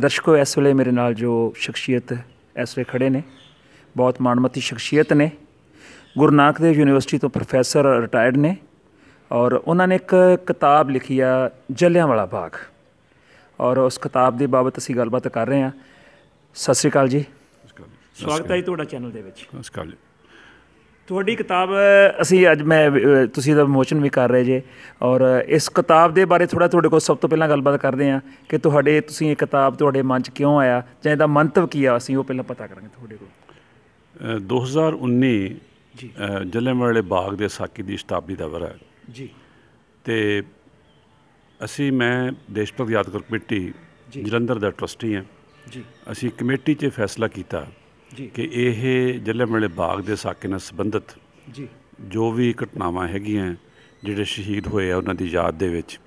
ਦਰਸ਼ਕੋ ਇਸ ਵੇਲੇ ਮੇਰੇ ਨਾਲ ਜੋ ਸ਼ਖਸੀਅਤ ਇਸ ਵੇਲੇ ਖੜੇ ਨੇ ਬਹੁਤ ਮਾਣਮਤੀ ਸ਼ਖਸੀਅਤ ਨੇ ਗੁਰੂ ਨਾਨਕ ਦੇਵ ਯੂਨੀਵਰਸਿਟੀ ਤੋਂ ਪ੍ਰੋਫੈਸਰ ਰਿਟਾਇਰਡ ਨੇ ਔਰ ਉਹਨਾਂ ਨੇ ਇੱਕ ਕਿਤਾਬ ਲਿਖੀ ਆ ਵਾਲਾ ਬਾਗ ਔਰ ਉਸ ਕਿਤਾਬ ਦੀ ਬਾਬਤ ਅਸੀਂ ਗੱਲਬਾਤ ਕਰ ਰਹੇ ਹਾਂ ਸਤਿ ਸ੍ਰੀ ਅਕਾਲ ਜੀ ਸਵਾਗਤ ਹੈ ਤੁਹਾਡਾ ਚੈਨਲ ਦੇ ਵਿੱਚ ਨਮਸਕਾਰ ਜੀ ਤੁਹਾਡੀ ਕਿਤਾਬ ਅਸੀਂ ਅੱਜ ਮੈਂ ਤੁਸੀਂ ਦਾ ਮੋਸ਼ਨ ਵੀ ਕਰ ਰਹੇ ਜੇ ਔਰ ਇਸ ਕਿਤਾਬ ਦੇ ਬਾਰੇ ਥੋੜਾ ਤੁਹਾਡੇ ਕੋਲ ਸਭ ਤੋਂ ਪਹਿਲਾਂ ਗੱਲਬਾਤ ਕਰਦੇ ਆ ਕਿ ਤੁਹਾਡੇ ਤੁਸੀਂ ਇਹ ਕਿਤਾਬ ਤੁਹਾਡੇ ਮਨ 'ਚ ਕਿਉਂ ਆਇਆ ਜਾਂ ਇਹਦਾ ਮੰਤਵ ਕੀ ਆ ਅਸੀਂ ਉਹ ਪਹਿਲਾਂ ਪਤਾ ਕਰਾਂਗੇ ਤੁਹਾਡੇ ਕੋਲ 2019 ਜੀ ਜਲ੍ਹਿਆਂਵਾਲੇ ਬਾਗ ਦੇ ਸਾਕੀ ਦੀ ਸ਼ਤਾਬਦੀ ਦਾ ਵਰਾ ਜੀ ਤੇ ਅਸੀਂ ਮੈਂ ਦੇਸ਼ਪਤ ਯਾਦਗਾਰ ਕਮੇਟੀ ਜਲੰਧਰ ਦਾ ਟਰਸਟੀ ਆ ਜੀ ਅਸੀਂ ਕਮੇਟੀ 'ਚ ਫੈਸਲਾ ਕੀਤਾ ਕਿ ਇਹ ਜਲ੍ਹਿਆਂ ਬਾਗ ਦੇ ਸਾਕੇ ਨਾਲ ਸੰਬੰਧਿਤ ਜੀ ਜੋ ਵੀ ਘਟਨਾਵਾਂ ਹੈਗੀਆਂ ਜਿਹੜੇ ਸ਼ਹੀਦ ਹੋਏ ਆ ਉਹਨਾਂ ਦੀ ਯਾਦ ਦੇ ਵਿੱਚ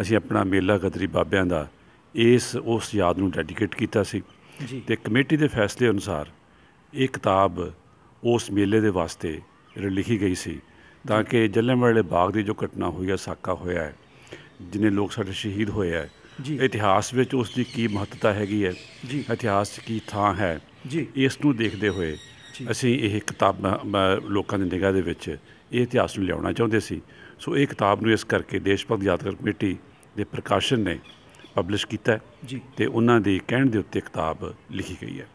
ਅਸੀਂ ਆਪਣਾ ਮੇਲਾ ਗਦਰੀ ਬਾਬਿਆਂ ਦਾ ਇਸ ਉਸ ਯਾਦ ਨੂੰ ਡੈਡੀਕੇਟ ਕੀਤਾ ਸੀ ਤੇ ਕਮੇਟੀ ਦੇ ਫੈਸਲੇ ਅਨੁਸਾਰ ਇਹ ਕਿਤਾਬ ਉਸ ਮੇਲੇ ਦੇ ਵਾਸਤੇ ਲਿਖੀ ਗਈ ਸੀ ਤਾਂ ਕਿ ਜਲ੍ਹਿਆਂਵਾਲੇ ਬਾਗ ਦੀ ਜੋ ਘਟਨਾ ਹੋਈ ਹੈ ਸਾਕਾ ਹੋਇਆ ਹੈ ਜਿਨੇ ਲੋਕ ਸਾਡੇ ਸ਼ਹੀਦ ਹੋਏ ਆ ਜੀ ਇਤਿਹਾਸ ਵਿੱਚ ਉਸ ਦੀ ਕੀ ਮਹੱਤਤਾ ਹੈਗੀ ਹੈ ਜੀ ਇਤਿਹਾਸ 'ਚ ਕੀ ਥਾਂ ਹੈ ਜੀ ਇਸ ਨੂੰ ਦੇਖਦੇ ਹੋਏ ਅਸੀਂ ਇਹ ਕਿਤਾਬ ਲੋਕਾਂ ਦੀ ਨਿਗਾਹ ਦੇ ਵਿੱਚ ਇਹ ਇਤਿਹਾਸ ਨੂੰ ਲਿਆਉਣਾ ਚਾਹੁੰਦੇ ਸੀ ਸੋ ਇਹ ਕਿਤਾਬ ਨੂੰ ਇਸ ਕਰਕੇ ਦੇਸ਼ ਭਗਤ ਯਾਦਗਾਰ ਕਮੇਟੀ ਦੇ ਪ੍ਰਕਾਸ਼ਨ ਨੇ ਪਬਲਿਸ਼ ਕੀਤਾ ਜੀ ਤੇ ਉਹਨਾਂ ਦੇ ਕਹਿਣ ਦੇ ਉੱਤੇ ਕਿਤਾਬ ਲਿਖੀ ਗਈ ਹੈ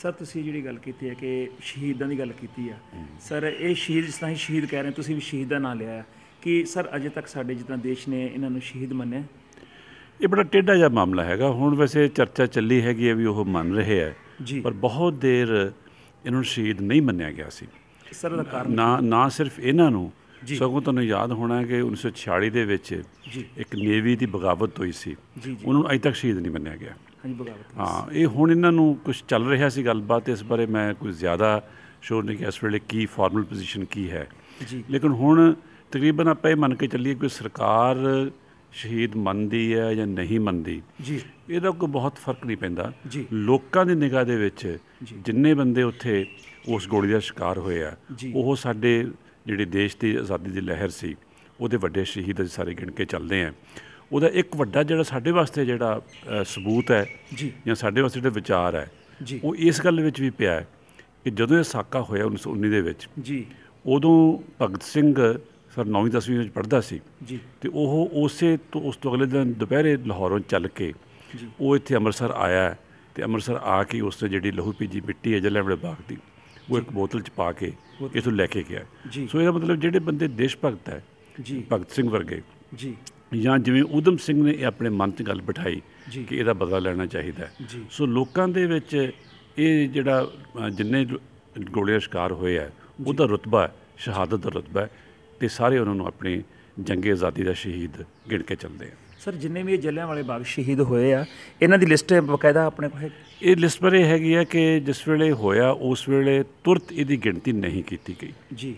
ਸਰ ਤੁਸੀਂ ਜਿਹੜੀ ਗੱਲ ਕੀਤੀ ਹੈ ਕਿ ਸ਼ਹੀਦਾਂ ਦੀ ਗੱਲ ਕੀਤੀ ਆ ਸਰ ਇਹ ਸ਼ਹੀਦ ਜਿਸ ਤਰ੍ਹਾਂ ਸ਼ਹੀਦ ਕਹਿ ਰਹੇ ਤੁਸੀਂ ਵੀ ਸ਼ਹੀਦ ਦਾ ਨਾਮ ਲਿਆ ਕਿ ਸਰ ਅਜੇ ਤੱਕ ਸਾਡੇ ਜਿੱਦਾਂ ਦੇਸ਼ ਨੇ ਇਹਨਾਂ ਨੂੰ ਸ਼ਹੀਦ ਮੰਨਿਆ ਇਹ ਬੜਾ ਟੇਢਾ ਜਿਹਾ ਮਾਮਲਾ ਹੈਗਾ ਹੁਣ ਵੈਸੇ ਚਰਚਾ ਚੱਲੀ ਹੈਗੀ ਹੈ ਵੀ ਉਹ ਮੰਨ ਰਹੇ ਹੈ ਪਰ ਬਹੁਤ ਦੇਰ ਇਹਨਾਂ ਨੂੰ ਸ਼ਹੀਦ ਨਹੀਂ ਮੰਨਿਆ ਗਿਆ ਸੀ ਸਰ ਨਾ ਨਾ ਸਿਰਫ ਇਹਨਾਂ ਨੂੰ ਸਗੋਂ ਤੁਹਾਨੂੰ ਯਾਦ ਹੋਣਾ ਹੈ ਕਿ 1946 ਦੇ ਵਿੱਚ ਇੱਕ ਨੇਵੀ ਦੀ ਬਗਾਵਤ ਹੋਈ ਸੀ ਉਹਨੂੰ ਅਜੇ ਤੱਕ ਸ਼ਹੀਦ ਨਹੀਂ ਮੰਨਿਆ ਗਿਆ ਹਾਂ ਇਹ ਹੁਣ ਇਹਨਾਂ ਨੂੰ ਕੁਝ ਚੱਲ ਰਿਹਾ ਸੀ ਗੱਲਬਾਤ ਇਸ ਬਾਰੇ ਮੈਂ ਕੁਝ ਜ਼ਿਆਦਾ ਸ਼ੋਰ ਨਹੀਂ ਕਿ ਇਸ ਵੇਲੇ ਕੀ ਫਾਰਮਲ ਪੋਜੀਸ਼ਨ ਕੀ ਹੈ ਜੀ ਲੇਕਿਨ ਹੁਣ ਤਕਰੀਬਨ ਆਪਾਂ ਇਹ ਮੰਨ ਕੇ ਚੱਲੀਏ ਕਿ ਸਰਕਾਰ ਸ਼ਹੀਦ ਮੰਨਦੀ ਹੈ ਜਾਂ ਨਹੀਂ ਮੰਨਦੀ ਜੀ ਇਹਦਾ ਕੋਈ ਬਹੁਤ ਫਰਕ ਨਹੀਂ ਪੈਂਦਾ ਲੋਕਾਂ ਦੀ ਨਿਗਾਹ ਦੇ ਵਿੱਚ ਜਿੰਨੇ ਬੰਦੇ ਉੱਥੇ ਉਸ ਗੋਲੀ ਦਾ ਸ਼ਿਕਾਰ ਹੋਏ ਆ ਉਹ ਸਾਡੇ ਜਿਹੜੇ ਦੇਸ਼ ਦੀ ਆਜ਼ਾਦੀ ਦੀ ਲਹਿਰ ਸੀ ਉਹਦੇ ਵੱਡੇ ਸ਼ਹੀਦ ਅਸੀਂ ਸਾਰੇ ਗਿਣ ਕੇ ਚੱਲਦੇ ਆ ਉਹਦਾ ਇੱਕ ਵੱਡਾ ਜਿਹੜਾ ਸਾਡੇ ਵਾਸਤੇ ਜਿਹੜਾ ਸਬੂਤ ਹੈ ਜਾਂ ਸਾਡੇ ਵਾਸਤੇ ਜਿਹੜਾ ਵਿਚਾਰ ਹੈ ਉਹ ਇਸ ਗੱਲ ਵਿੱਚ ਵੀ ਪਿਆ ਹੈ ਕਿ ਜਦੋਂ ਇਹ ਸਾਕਾ ਹੋਇਆ 1919 ਦੇ ਵਿੱਚ ਜੀ ਉਦੋਂ ਭਗਤ ਸਿੰਘ ਸਰ 9ਵੀਂ 10ਵੀਂ ਵਿੱਚ ਪੜਦਾ ਸੀ ਜੀ ਤੇ ਉਹ ਉਸੇ ਤੋਂ ਉਸ ਤੋਂ ਅਗਲੇ ਦਿਨ ਦੁਪਹਿਰੇ ਲਾਹੌਰੋਂ ਚੱਲ ਕੇ ਉਹ ਇੱਥੇ ਅੰਮ੍ਰਿਤਸਰ ਆਇਆ ਤੇ ਅੰਮ੍ਰਿਤਸਰ ਆ ਕੇ ਉਸ ਤੇ ਜਿਹੜੀ ਲਹੂ ਪੀਜੀ ਮਿੱਟੀ ਹੈ ਜਲੇ ਬਾਗ ਦੀ ਉਹ ਇੱਕ ਬੋਤਲ ਚ ਪਾ ਕੇ ਇਥੋਂ ਲੈ ਕੇ ਗਿਆ ਸੋ ਇਹਦਾ ਮਤਲਬ ਜਿਹੜੇ ਬੰਦੇ ਦੇਸ਼ ਭਗਤ ਹੈ ਜੀ ਭਗਤ ਸਿੰਘ ਵਰਗੇ ਜੀ ਜਾਂ ਜਿਵੇਂ ਉਦਮ ਸਿੰਘ ਨੇ ਇਹ ਆਪਣੇ ਮਨ 'ਚ ਗੱਲ ਬਿਠਾਈ ਕਿ ਇਹਦਾ ਬਦਲਾ ਲੈਣਾ ਚਾਹੀਦਾ ਸੋ ਲੋਕਾਂ ਦੇ ਵਿੱਚ ਇਹ ਜਿਹੜਾ ਜਿੰਨੇ ਗੋਲੀਆਂ ਸ਼ਿਕਾਰ ਹੋਏ ਆ ਉਹਦਾ ਰਤਬਾ ਸ਼ਹਾਦਤ ਦਾ ਰਤਬਾ ਤੇ ਸਾਰੇ ਉਹਨਾਂ ਨੂੰ ਆਪਣੇ ਜੰਗੇ ਆਜ਼ਾਦੀ ਦਾ ਸ਼ਹੀਦ ਗਿਣ ਕੇ ਚੱਲਦੇ ਆ ਸਰ ਜਿੰਨੇ ਵੀ ਇਹ ਵਾਲੇ ਬਾਗ ਸ਼ਹੀਦ ਹੋਏ ਆ ਇਹਨਾਂ ਦੀ ਲਿਸਟ ਬਕਾਇਦਾ ਆਪਣੇ ਕੋਲ ਇਹ ਲਿਸਟ ਪਰ ਇਹ ਹੈਗੀ ਆ ਕਿ ਜਿਸ ਵੇਲੇ ਹੋਇਆ ਉਸ ਵੇਲੇ ਤੁਰਤ ਇਹਦੀ ਗਿਣਤੀ ਨਹੀਂ ਕੀਤੀ ਗਈ ਜੀ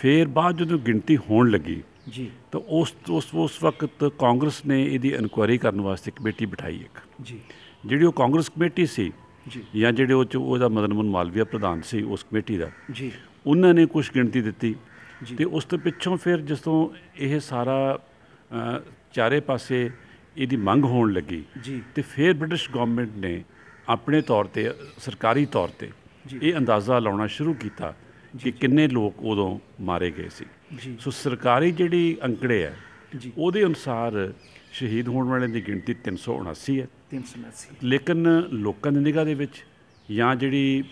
ਫਿਰ ਬਾਅਦ ਜਦੋਂ ਗਿਣਤੀ ਹੋਣ ਲੱਗੀ ਜੀ ਤਾਂ ਉਸ ਉਸ ਉਸ ਵਕਤ ਕਾਂਗਰਸ ਨੇ ਇਹਦੀ ਇਨਕੁਆਇਰੀ ਕਰਨ ਵਾਸਤੇ ਕਮੇਟੀ ਬਿਠਾਈ ਇੱਕ ਜੀ ਜਿਹੜੀ ਉਹ ਕਾਂਗਰਸ ਕਮੇਟੀ ਸੀ ਜੀ ਜਾਂ ਜਿਹੜੇ ਉਹ ਉਹਦਾ ਮਦਨਮਨ ਮਾਲਵੀਆ ਪ੍ਰਧਾਨ ਸੀ ਉਸ ਕਮੇਟੀ ਦਾ ਜੀ ਉਹਨਾਂ ਨੇ ਕੁਝ ਗਿਣਤੀ ਦਿੱਤੀ ਤੇ ਉਸ ਤੋਂ ਪਿੱਛੋਂ ਫਿਰ ਜਦੋਂ ਇਹ ਸਾਰਾ ਚਾਰੇ ਪਾਸੇ ਇਹਦੀ ਮੰਗ ਹੋਣ ਲੱਗੀ ਤੇ ਫਿਰ ਬ੍ਰਿਟਿਸ਼ ਗਵਰਨਮੈਂਟ ਨੇ ਆਪਣੇ ਤੌਰ ਤੇ ਸਰਕਾਰੀ ਤੌਰ ਤੇ ਇਹ ਅੰਦਾਜ਼ਾ ਲਾਉਣਾ ਸ਼ੁਰੂ ਕੀਤਾ ਕਿ ਕਿੰਨੇ ਲੋਕ ਉਦੋਂ ਮਾਰੇ ਗਏ ਸੀ ਸੋ ਸਰਕਾਰੀ ਜਿਹੜੀ ਅੰਕੜੇ ਹੈ ਉਹਦੇ ਅਨੁਸਾਰ ਸ਼ਹੀਦ ਹੋਣ ਵਾਲਿਆਂ ਦੀ ਗਿਣਤੀ 379 ਹੈ 379 ਲੇਕਿਨ ਲੋਕਾਂ ਦੀ ਨਿਗਾਹ ਦੇ ਵਿੱਚ ਜਾਂ ਜਿਹੜੀ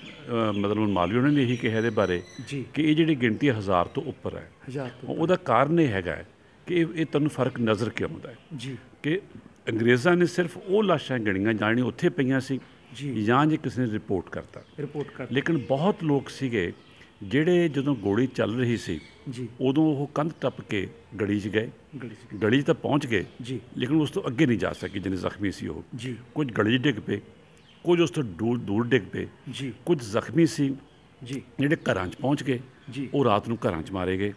ਮਤਲਬ ਮਾਲਵੀ ਉਹਨਾਂ ਨੇ ਇਹੀ ਕਿਹਾ ਇਹਦੇ ਬਾਰੇ ਕਿ ਇਹ ਜਿਹੜੀ ਗਿਣਤੀ 1000 ਤੋਂ ਉੱਪਰ ਹੈ ਉਹਦਾ ਕਾਰਨ ਇਹ ਹੈਗਾ ਕਿ ਇਹ ਤੁਹਾਨੂੰ ਫਰਕ ਨਜ਼ਰ ਕਿਉਂ ਆਉਂਦਾ ਹੈ ਜੀ ਕਿ ਅੰਗਰੇਜ਼ਾਂ ਨੇ ਸਿਰਫ ਉਹ ਲਾਸ਼ਾਂ ਗਿਣੀਆਂ ਜਾਣੀ ਉੱਥੇ ਪਈਆਂ ਸੀ ਜੀ ਜਾਂ ਜੇ ਕਿਸੇ ਨੇ ਰਿਪੋਰਟ ਕਰਤਾ ਰਿਪੋਰਟ ਕਰ ਲੇਕਿਨ ਬਹੁਤ ਲੋਕ ਸੀਗੇ ਜਿਹੜੇ ਜਦੋਂ ਗੋਲੀ ਚੱਲ ਰਹੀ ਸੀ ਜੀ ਉਦੋਂ ਉਹ ਕੰਧ ਟੱਪ ਕੇ ਗੜੀ 'ਚ ਗਏ ਗੜੀ 'ਚ ਤਾਂ ਪਹੁੰਚ ਗਏ ਜੀ ਲੇਕਿਨ ਉਸ ਤੋਂ ਅੱਗੇ ਨਹੀਂ ਜਾ ਸਕੇ ਜਿਹਨੇ ਜ਼ਖਮੀ ਸੀ ਉਹ ਜੀ ਕੁਝ ਗੜੀ ਡਿੱਗ ਪਏ ਕੁਝ ਉਸ ਤੋਂ ਦੂਰ ਦੂਰ ਡਿੱਗ ਪਏ ਜੀ ਕੁਝ ਜ਼ਖਮੀ ਸੀ ਜੀ ਜਿਹੜੇ ਘਰਾਂ 'ਚ ਪਹੁੰਚ ਗਏ ਜੀ ਉਹ ਰਾਤ ਨੂੰ ਘਰਾਂ 'ਚ ਮਾਰੇ ਗਏ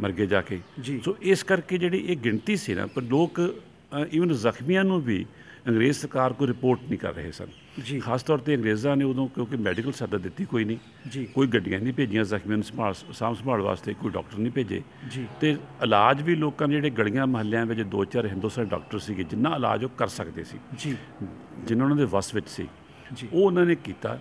ਮਰ ਗਏ ਜਾ ਕੇ ਸੋ ਇਸ ਕਰਕੇ ਜਿਹੜੀ ਇਹ ਗਿਣਤੀ ਸੀ ਨਾ ਪਰ ਲੋਕ ਇਵਨ ਜ਼ਖਮੀਆਂ ਨੂੰ ਵੀ ਅੰਗਰੇਜ਼ ਸਰਕਾਰ ਕੋ ਰਿਪੋਰਟ ਨਹੀਂ ਕਰ ਰਹੇ ਸਨ ਜੀ ਖਾਸ ਤੌਰ ਤੇ ਅੰਗਰੇਜ਼ਾਂ ਨੇ ਉਦੋਂ ਕਿਉਂਕਿ ਮੈਡੀਕਲ ਸਹਾਇਤਾ ਦਿੱਤੀ ਕੋਈ ਨਹੀਂ ਜੀ ਕੋਈ ਗੱਡੀਆਂ ਨਹੀਂ ਭੇਜੀਆਂ ਜ਼ਖਮੀਆਂ ਨੂੰ ਸੰਭਾਲ ਸਾਂਭ ਸੰਭਾਲ ਵਾਸਤੇ ਕੋਈ ਡਾਕਟਰ ਨਹੀਂ ਭੇਜੇ ਜੀ ਤੇ ਇਲਾਜ ਵੀ ਲੋਕਾਂ ਦੇ ਜਿਹੜੇ ਗਲੀਆਂ ਮਹੱਲਿਆਂ ਵਿੱਚ ਦੋ ਚਾਰ ਹਿੰਦੁਸਤਾਨੀ ਡਾਕਟਰ ਸੀਗੇ ਜਿੰਨਾ ਇਲਾਜ ਉਹ ਕਰ ਸਕਦੇ ਸੀ ਜੀ ਜਿਨ੍ਹਾਂ ਉਹਨਾਂ ਦੇ ਵਸ ਵਿੱਚ ਸੀ ਉਹ ਉਹਨਾਂ ਨੇ ਕੀਤਾ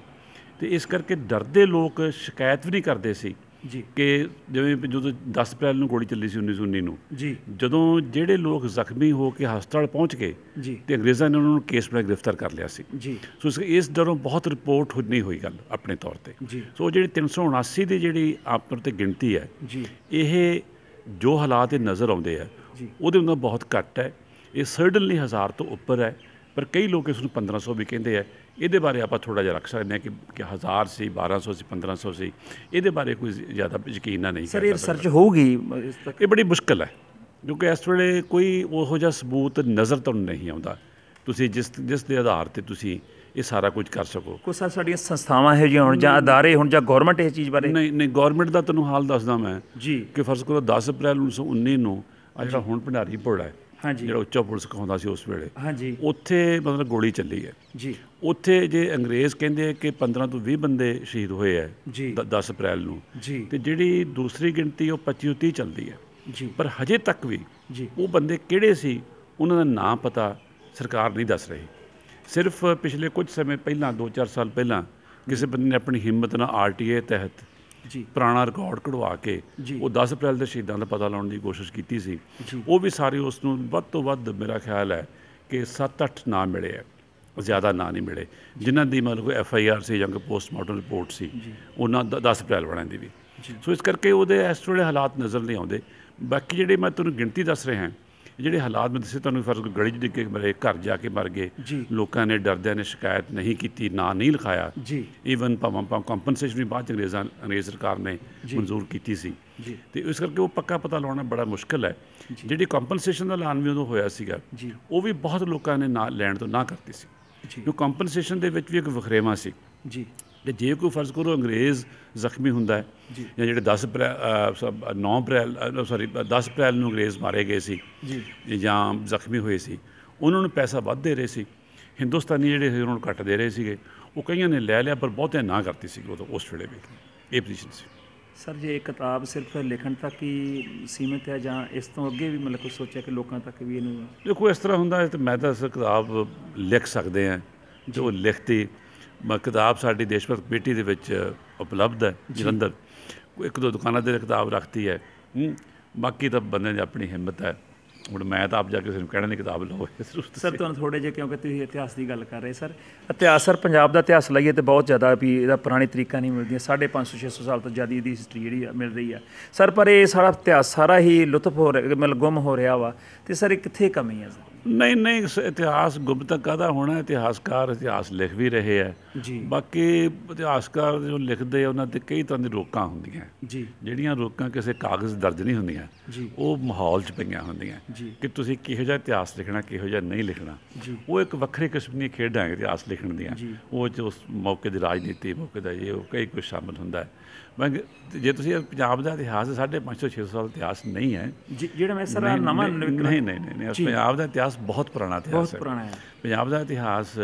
ਤੇ ਇਸ ਕਰਕੇ ਡਰਦੇ ਲੋਕ ਸ਼ਿਕਾਇਤ ਵੀ ਨਹੀਂ ਕਰਦੇ ਸੀ ਜੀ ਕਿ ਜਿਵੇਂ ਜਦੋਂ 10 ਅਪ੍ਰੈਲ ਨੂੰ ਗੋਲੀ ਚੱਲੀ ਸੀ 1919 ਨੂੰ ਜੀ ਜਦੋਂ ਜਿਹੜੇ ਲੋਕ ਜ਼ਖਮੀ ਹੋ ਕੇ ਹਸਪਤਾਲ ਪਹੁੰਚ ਗਏ ਜੀ ਤੇ ਅੰਗਰੇਜ਼ਾਂ ਨੇ ਉਹਨਾਂ ਨੂੰ ਕੇਸ ਬਣਾ ਗ੍ਰਿਫਤਾਰ ਕਰ ਲਿਆ ਸੀ ਜੀ ਸੋ ਇਸ ਡਰੋਂ ਬਹੁਤ ਰਿਪੋਰਟ ਨਹੀਂ ਹੋਈ ਗੱਲ ਆਪਣੇ ਤੌਰ ਤੇ ਸੋ ਜਿਹੜੀ 379 ਦੀ ਜਿਹੜੀ ਆਪਰ ਤੇ ਗਿਣਤੀ ਹੈ ਜੀ ਇਹ ਜੋ ਹਾਲਾਤ ਇਹ ਨਜ਼ਰ ਆਉਂਦੇ ਆ ਉਹਦੇ ਉਹਨਾਂ ਬਹੁਤ ਘੱਟ ਹੈ ਇਹ ਸਰਡਨਲੀ ਹਜ਼ਾਰ ਤੋਂ ਉੱਪਰ ਹੈ ਪਰ ਕਈ ਲੋਕ ਇਸ ਨੂੰ 1500 ਵੀ ਕਹਿੰਦੇ ਆ ਇਹਦੇ ਬਾਰੇ ਆਪਾਂ ਥੋੜਾ ਜਿਹਾ ਰੱਖ ਸਕਦੇ ਆ ਕਿ ਕਿ 1000 ਸੀ 1200 ਸੀ 1500 ਸੀ ਇਹਦੇ ਬਾਰੇ ਕੋਈ ਜ਼ਿਆਦਾ ਯਕੀਨ ਨਾ ਨਹੀਂ ਸਰ ਇਹ ਰਿਸਰਚ ਹੋਊਗੀ ਇਹ ਬੜੀ ਮੁਸ਼ਕਲ ਹੈ ਕਿਉਂਕਿ ਇਸ ਵੇਲੇ ਕੋਈ ਉਹੋ ਜਿਹਾ ਸਬੂਤ ਨਜ਼ਰ ਤੁਹਾਨੂੰ ਨਹੀਂ ਆਉਂਦਾ ਤੁਸੀਂ ਜਿਸ ਜਿਸ ਦੇ ਆਧਾਰ ਤੇ ਤੁਸੀਂ ਇਹ ਸਾਰਾ ਕੁਝ ਕਰ ਸਕੋ ਕੋਈ ਸਰ ਸਾਡੀਆਂ ਸੰਸਥਾਵਾਂ ਹੈ ਜਿਹਾ ਹੁਣ ਜਾਂ ਅਦਾਰੇ ਹੁਣ ਜਾਂ ਗਵਰਨਮੈਂਟ ਇਹ ਚੀਜ਼ ਬਾਰੇ ਨਹੀਂ ਨਹੀਂ ਗਵਰਨਮੈਂਟ ਦਾ ਤੁਹਾਨੂੰ ਹਾਲ ਦੱਸਦਾ ਮੈਂ ਜੀ ਕਿ ਫਰਜ਼ ਕਰੋ 10 ਅਪ੍ਰੈਲ 1919 ਨੂੰ ਜਿਹੜਾ ਹੁਣ ਭੰਡਾਰੀ ਪੜਾ ਹੈ ਹਾਂਜੀ ਜਿਹੜਾ ਉੱਚਾ ਪੁਲਿਸ ਕਹਾਉਂਦਾ ਸੀ ਉਸ ਵੇਲੇ ਹਾਂਜੀ ਉੱਥੇ ਮਤਲਬ ਗੋਲੀ ਚੱਲੀ ਹੈ ਜੀ ਉੱਥੇ ਜੇ ਅੰਗਰੇਜ਼ ਕਹਿੰਦੇ ਕਿ 15 ਤੋਂ 20 ਬੰਦੇ ਸ਼ਹੀਦ ਹੋਏ ਹੈ 10 ਅਪ੍ਰੈਲ ਨੂੰ ਜੀ ਤੇ ਜਿਹੜੀ ਦੂਸਰੀ ਗਿਣਤੀ ਉਹ 25 30 ਚੱਲਦੀ ਹੈ ਜੀ ਪਰ ਹਜੇ ਤੱਕ ਵੀ ਜੀ ਉਹ ਬੰਦੇ ਕਿਹੜੇ ਸੀ ਉਹਨਾਂ ਦਾ ਨਾਮ ਪਤਾ ਸਰਕਾਰ ਨਹੀਂ ਦੱਸ ਰਹੀ ਸਿਰਫ ਪਿਛਲੇ ਕੁਝ ਸਮੇਂ ਪਹਿਲਾਂ 2-4 ਸਾਲ ਪਹਿਲਾਂ ਕਿਸੇ ਬੰਦੇ ਨੇ ਆਪਣੀ ਹਿੰਮਤ ਨਾਲ ਆਰਟੀਏ ਤਹਿਤ ਜੀ ਪੁਰਾਣਾ ਰਿਕਾਰਡ ਕਢਵਾ ਕੇ ਉਹ 10 ਅਪ੍ਰੈਲ ਦੇ ਸ਼ਹੀਦਾਂ ਦਾ ਪਤਾ ਲਾਉਣ ਦੀ ਕੋਸ਼ਿਸ਼ ਕੀਤੀ ਸੀ ਉਹ ਵੀ ਸਾਰੇ ਉਸ ਨੂੰ ਵੱਧ ਤੋਂ ਵੱਧ ਮੇਰਾ ਖਿਆਲ ਹੈ ਕਿ 7-8 ਨਾਂ ਮਿਲੇ ਆ ਜ਼ਿਆਦਾ ਨਾਂ ਨਹੀਂ ਮਿਲੇ ਜਿਨ੍ਹਾਂ ਦੀ ਮਤਲਬ ਕੋਈ ਐਫ ਆਈ ਆਰ ਸੀ ਜਾਂ ਕੋਈ ਪੋਸਟਮਾਰਟਮ ਰਿਪੋਰਟ ਸੀ ਉਹਨਾਂ ਦਾ 10 ਅਪ੍ਰੈਲ ਵਾਲਿਆਂ ਦੀ ਵੀ ਸੋ ਇਸ ਕਰਕੇ ਉਹਦੇ ਇਸ ਹਾਲਾਤ ਨਜ਼ਰ ਨਹੀਂ ਆਉਂਦੇ ਬਾਕੀ ਜਿਹੜੇ ਮੈਂ ਤੁਹਾਨੂੰ ਗਿਣਤੀ ਦੱਸ ਰਿਹਾ ਹਾਂ ਜਿਹੜੇ ਹਾਲਾਤ ਮੈਂ ਦੱਸੇ ਤੁਹਾਨੂੰ ਫਰਜ਼ ਗੜੀ 'ਚ ਕੇ ਮੇਰੇ ਘਰ ਜਾ ਕੇ ਮਰ ਗਏ ਲੋਕਾਂ ਨੇ ਡਰਦਿਆਂ ਨੇ ਸ਼ਿਕਾਇਤ ਨਹੀਂ ਕੀਤੀ ਨਾ ਨਹੀਂ ਲਿਖਾਇਆ ਜੀ ਈਵਨ ਭਾਵੇਂ ਭਾਵੇਂ ਕੰਪਨਸੇਸ਼ਨ ਵੀ ਬਾਅਦ ਅੰਗਰੇਜ਼ਾਂ ਅੰਗਰੇਜ਼ ਸਰਕਾਰ ਨੇ ਮਨਜ਼ੂਰ ਕੀਤੀ ਸੀ ਤੇ ਇਸ ਕਰਕੇ ਉਹ ਪੱਕਾ ਪਤਾ ਲਾਉਣਾ ਬੜਾ ਮੁਸ਼ਕਲ ਹੈ ਜਿਹੜੀ ਕੰਪਨਸੇਸ਼ਨ ਦਾ ਐਲਾਨ ਵੀ ਉਦੋਂ ਹੋਇਆ ਸੀਗਾ ਉਹ ਵੀ ਬਹੁਤ ਲੋਕਾਂ ਨੇ ਨਾ ਲੈਣ ਤੋਂ ਨਾ ਕਰਤੀ ਸੀ ਜੋ ਕੰਪਨਸੇਸ਼ਨ ਦੇ ਵਿੱਚ ਵੀ ਇੱਕ ਵਖਰੇਵਾ ਸੀ ਜੀ ਤੇ ਜੇ ਕੋਈ ਫਰਜ਼ ਕਰੋ ਅੰਗਰੇਜ਼ ਜ਼ਖਮੀ ਹੁੰਦਾ ਹੈ ਜਾਂ ਜਿਹੜੇ 10 ਅਪ੍ਰੈਲ 9 ਅਪ੍ਰੈਲ ਸੌਰੀ 10 ਅਪ੍ਰੈਲ ਨੂੰ ਅੰਗਰੇਜ਼ ਮਾਰੇ ਗਏ ਸੀ ਜੀ ਜਾਂ ਜ਼ਖਮੀ ਹੋਏ ਸੀ ਉਹਨਾਂ ਨੂੰ ਪੈਸਾ ਵੱਧ ਦੇ ਰਹੇ ਸੀ ਹਿੰਦੁਸਤਾਨੀ ਜਿਹੜੇ ਸੀ ਉਹਨਾਂ ਨੂੰ ਘੱਟ ਦੇ ਰਹੇ ਸੀਗੇ ਉਹ ਕਈਆਂ ਨੇ ਲੈ ਲਿਆ ਪਰ ਬਹੁਤੇ ਨਾ ਕਰਤੀ ਸੀ ਉਹ ਉਸ ਵੇਲੇ ਵੀ ਇਹ ਪੋਜੀਸ਼ਨ ਸੀ ਸਰ ਜੇ ਇੱਕ ਕਿਤਾਬ ਸਿਰਫ ਲਿਖਣ ਤੱਕ ਹੀ ਸੀਮਿਤ ਹੈ ਜਾਂ ਇਸ ਤੋਂ ਅੱਗੇ ਵੀ ਮਤਲਬ ਕੋਈ ਸੋਚਿਆ ਕਿ ਲੋਕਾਂ ਤੱਕ ਵੀ ਇਹਨੂੰ ਦੇਖੋ ਇਸ ਤਰ੍ਹਾਂ ਹੁੰਦਾ ਹੈ ਤੇ ਮੈਂ ਤਾਂ ਕਿਤਾਬ ਲਿਖ ਸਕਦੇ ਆ ਜੋ ਲਿਖਤੀ ਕਿਤਾਬ ਸਾਡੀ ਦੇਸ਼ਭਗਤ ਕਮੇਟੀ ਦੇ ਵਿੱਚ ਉਪਲਬਧ ਹੈ ਜਲੰਧਰ ਇੱਕ ਦੋ ਦੁਕਾਨਾਂ ਦੇ ਕਿਤਾਬ ਰੱਖਤੀ ਹੈ ਬਾਕੀ ਤਾਂ ਬੰਦੇ ਦੀ ਆਪਣੀ ਹਿੰਮਤ ਹੈ ਹੁਣ ਮੈਂ ਤਾਂ ਆਪ ਜਾ ਕੇ ਕਿਸੇ ਨੂੰ ਕਹਿਣਾ ਨਹੀਂ ਕਿਤਾਬ ਲਓ ਸਰ ਤੁਹਾਨੂੰ ਥੋੜੇ ਜਿਹਾ ਕਿਉਂਕਿ ਤੁਸੀਂ ਇਤਿਹਾਸ ਦੀ ਗੱਲ ਕਰ ਰਹੇ ਸਰ ਇਤਿਹਾਸ ਸਰ ਪੰਜਾਬ ਦਾ ਇਤਿਹਾਸ ਲਈਏ ਤੇ ਬਹੁਤ ਜ਼ਿਆਦਾ ਵੀ ਇਹਦਾ ਪੁਰਾਣੇ ਤਰੀਕਾ ਨਹੀਂ ਮਿਲਦੀਆਂ 550 600 ਸਾਲ ਤੋਂ ਜ਼ਿਆਦਾ ਦੀ ਹਿਸਟਰੀ ਜਿਹੜੀ ਮਿਲ ਰਹੀ ਆ ਸਰ ਪਰ ਇਹ ਸਾਰਾ ਇਤਿਹਾਸ ਸਾਰਾ ਹੀ ਲੁੱਟਫੋਰ ਹੋ ਰਿਹਾ ਗੁੰਮ ਹੋ ਰਿਹਾ ਵਾ ਤੇ ਸਰ ਇਹ ਕਿੱਥੇ ਕਮੀ ਆ ਸਰ ਨਹੀਂ ਨਹੀਂ ਇਤਿਹਾਸ ਗੁਪਤ ਕਾਦਾ ਹੋਣਾ ਇਤਿਹਾਸਕਾਰ ਇਤਿਹਾਸ ਲਿਖ ਵੀ ਰਹੇ ਆ ਜੀ ਬਾਕੀ ਇਤਿਹਾਸਕਾਰ ਜੋ ਲਿਖਦੇ ਆ ਉਹਨਾਂ ਤੇ ਕਈ ਤਰ੍ਹਾਂ ਦੀ ਰੋਕਾਂ ਹੁੰਦੀਆਂ ਜੀ ਜਿਹੜੀਆਂ ਰੋਕਾਂ ਕਿਸੇ ਕਾਗਜ਼ ਦਰਜ ਨਹੀਂ ਹੁੰਦੀਆਂ ਉਹ ਮਾਹੌਲ 'ਚ ਪਈਆਂ ਹੁੰਦੀਆਂ ਕਿ ਤੁਸੀਂ ਕਿਹੋ ਜਿਹਾ ਇਤਿਹਾਸ ਲਿਖਣਾ ਕਿਹੋ ਜਿਹਾ ਨਹੀਂ ਲਿਖਣਾ ਉਹ ਇੱਕ ਵੱਖਰੀ ਕਿਸਮ ਦੀ ਖੇਡਾਂ ਹੈ ਇਤਿਹਾਸ ਲਿਖਣ ਦੀਆਂ ਉਹ ਜੋ ਉਸ ਮੌਕੇ ਦੀ ਰਾਜਨੀਤੀ ਮੌਕੇ ਦਾ ਇਹ ਉਹ ਕਈ ਕੁਝ ਸ਼ਾਮਲ ਹੁੰਦਾ ਹੈ ਮੈਂ ਜੇ ਤੁਸੀਂ ਪੰਜਾਬ ਦਾ ਇਤਿਹਾਸ 550 600 ਸਾਲ ਇਤਿਹਾਸ ਨਹੀਂ ਹੈ ਜਿਹੜਾ ਮੈਂ ਸਰ ਨਵਾਂ ਨਹੀਂ ਨਹੀਂ ਨਹੀਂ ਪੰਜਾਬ ਦਾ ਇਤਿਹਾਸ ਇਤਿਹਾਸ ਬਹੁਤ ਪੁਰਾਣਾ ਇਤਿਹਾਸ ਬਹੁਤ ਪੁਰਾਣਾ ਹੈ ਪੰਜਾਬ ਦਾ ਇਤਿਹਾਸ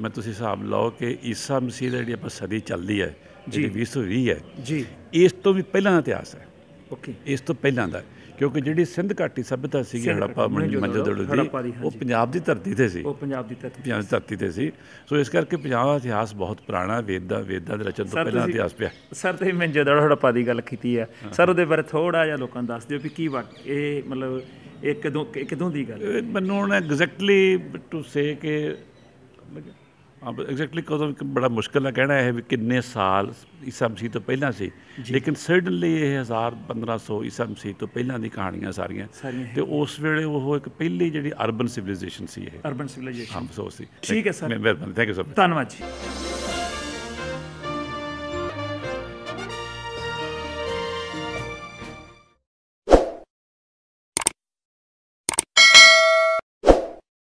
ਮੈਂ ਤੁਸੀਂ ਹਿਸਾਬ ਲਾਓ ਕਿ ਈਸਾ ਮਸੀਹ ਦਾ ਜਿਹੜੀ ਆਪਾਂ ਸਦੀ ਚੱਲਦੀ ਹੈ ਜਿਹੜੀ 2020 ਹੈ ਜੀ ਇਸ ਤੋਂ ਵੀ ਪਹਿਲਾਂ ਦਾ ਇਤਿਹਾਸ ਹੈ ਓਕੇ ਇਸ ਤੋਂ ਪਹਿਲਾਂ ਦਾ ਕਿਉਂਕਿ ਜਿਹੜੀ ਸਿੰਧ ਘਾਟੀ ਸਭਿਅਤਾ ਸੀਗੀ ਹੜੱਪਾ ਮੰਜਦੜੂ ਦੀ ਉਹ ਪੰਜਾਬ ਦੀ ਧਰਤੀ ਤੇ ਸੀ ਉਹ ਪੰਜਾਬ ਦੀ ਧਰਤੀ ਪੰਜਾਬ ਦੀ ਧਰਤੀ ਤੇ ਸੀ ਸੋ ਇਸ ਕਰਕੇ ਪੰਜਾਬ ਦਾ ਇਤਿਹਾਸ ਬਹੁਤ ਪੁਰਾਣਾ ਵੇਦਾਂ ਵੇਦਾਂ ਦੇ ਰਚਨ ਤੋਂ ਪਹਿਲਾਂ ਇਤਿਹਾਸ ਪਿਆ ਸਰ ਤੁਸੀਂ ਮੰਜਦੜੂ ਹੜੱਪਾ ਦੀ ਗੱਲ ਕੀਤੀ ਆ ਸਰ ਉਹਦੇ ਬਾਰੇ ਥੋੜਾ ਜਿਹਾ ਲੋਕਾਂ ਨੂੰ ਦੱਸ ਦਿਓ ਵੀ ਕੀ ਵਕਤ ਇਹ ਮਤਲਬ ਇਹ ਕਦੋਂ ਕਦੋਂ ਦੀ ਗੱਲ ਹੈ ਮੈਨੂੰ ਹੁਣ ਐਗਜ਼ੈਕਟਲੀ ਟੂ ਸੇ ਕਿ ਆਪ ਐਗਜ਼ੈਕਟਲੀ ਕਦੋਂ ਬੜਾ ਮੁਸ਼ਕਲ ਹੈ ਕਹਿਣਾ ਇਹ ਵੀ ਕਿੰਨੇ ਸਾਲ ਇਸਾ ਮਸੀਹ ਤੋਂ ਪਹਿਲਾਂ ਸੀ ਲੇਕਿਨ ਸਰਟਨਲੀ ਇਹ 1000 1500 ਇਸਾ ਮਸੀਹ ਤੋਂ ਪਹਿਲਾਂ ਦੀ ਕਹਾਣੀਆਂ ਸਾਰੀਆਂ ਤੇ ਉਸ ਵੇਲੇ ਉਹ ਇੱਕ ਪਹਿਲੀ ਜਿਹੜੀ ਅਰਬਨ ਸਿਵਲਾਈਜੇਸ਼ਨ ਸੀ ਇਹ ਅਰਬਨ ਸਿਵਲਾਈਜੇਸ਼ਨ ਹਾਂ ਸੋ ਸੀ ਠੀਕ ਹੈ ਸਰ ਮੈਂ ਮਿਹਰਬਾਨੀ ਥੈਂਕ ਯੂ ਸਰ ਧੰਨਵਾਦ ਜੀ